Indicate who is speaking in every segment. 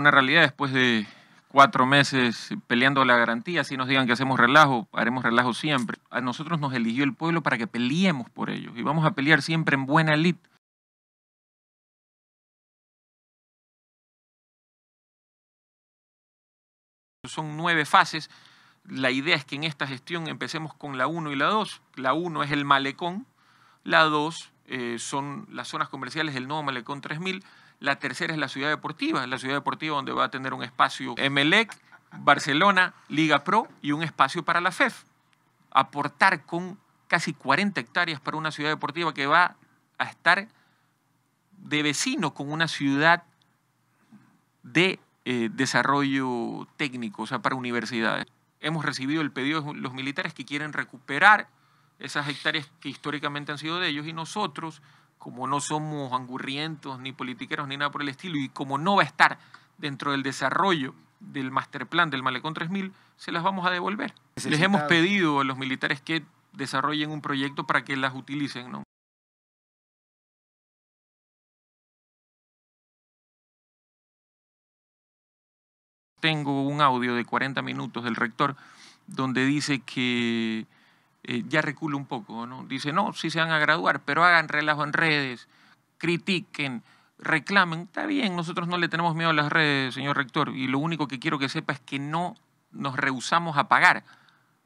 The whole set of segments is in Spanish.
Speaker 1: una realidad después de cuatro meses peleando la garantía, si nos digan que hacemos relajo,
Speaker 2: haremos relajo siempre. A nosotros nos eligió el pueblo para que peleemos por ellos y vamos a pelear siempre en buena lid. Son nueve fases. La idea es que en esta
Speaker 1: gestión empecemos con la 1 y la 2. La 1 es el malecón, la 2 eh, son las zonas comerciales del nuevo malecón 3000 la tercera es la ciudad deportiva, la ciudad deportiva donde va a tener un espacio Emelec, Barcelona, Liga Pro y un espacio para la FEF. E Aportar con casi 40 hectáreas para una ciudad deportiva que va a estar de vecino con una ciudad de eh, desarrollo técnico, o sea, para universidades. Hemos recibido el pedido de los militares que quieren recuperar esas hectáreas que históricamente han sido de ellos y nosotros como no somos angurrientos, ni politiqueros, ni nada por el estilo, y como no va a estar dentro del desarrollo del master plan del Malecón 3000, se las vamos a devolver. Les hemos
Speaker 2: pedido a los militares que desarrollen un proyecto para que las utilicen, ¿no? Tengo un audio de 40 minutos del rector donde dice
Speaker 1: que eh, ya recula un poco, ¿no? Dice, no, sí se van a graduar, pero hagan relajo en redes, critiquen, reclamen. Está bien, nosotros no le tenemos miedo a las redes, señor rector, y lo único que quiero que sepa es que no nos rehusamos a pagar,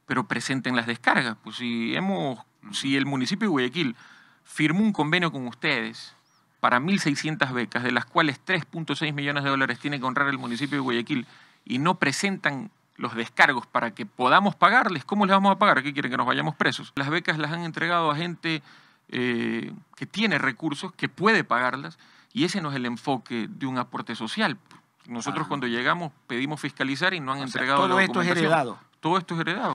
Speaker 1: pero presenten las descargas. Pues si, hemos, si el municipio de Guayaquil firmó un convenio con ustedes para 1.600 becas, de las cuales 3.6 millones de dólares tiene que honrar el municipio de Guayaquil, y no presentan los descargos para que podamos pagarles. ¿Cómo les vamos a pagar? ¿Qué quieren que nos vayamos presos? Las becas las han entregado a gente eh, que tiene recursos, que puede pagarlas, y ese no es el enfoque de un aporte social. Nosotros
Speaker 2: cuando llegamos pedimos fiscalizar y no han entregado todo esto es heredado. Todo esto es heredado.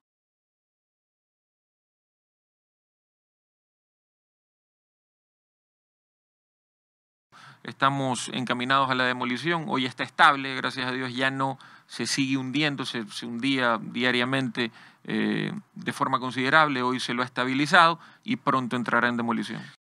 Speaker 2: estamos encaminados a la demolición. Hoy está estable,
Speaker 1: gracias a Dios ya no se sigue hundiendo, se, hundía diariamente eh,
Speaker 2: de forma considerable, hoy se lo ha estabilizado y pronto entrará en demolición.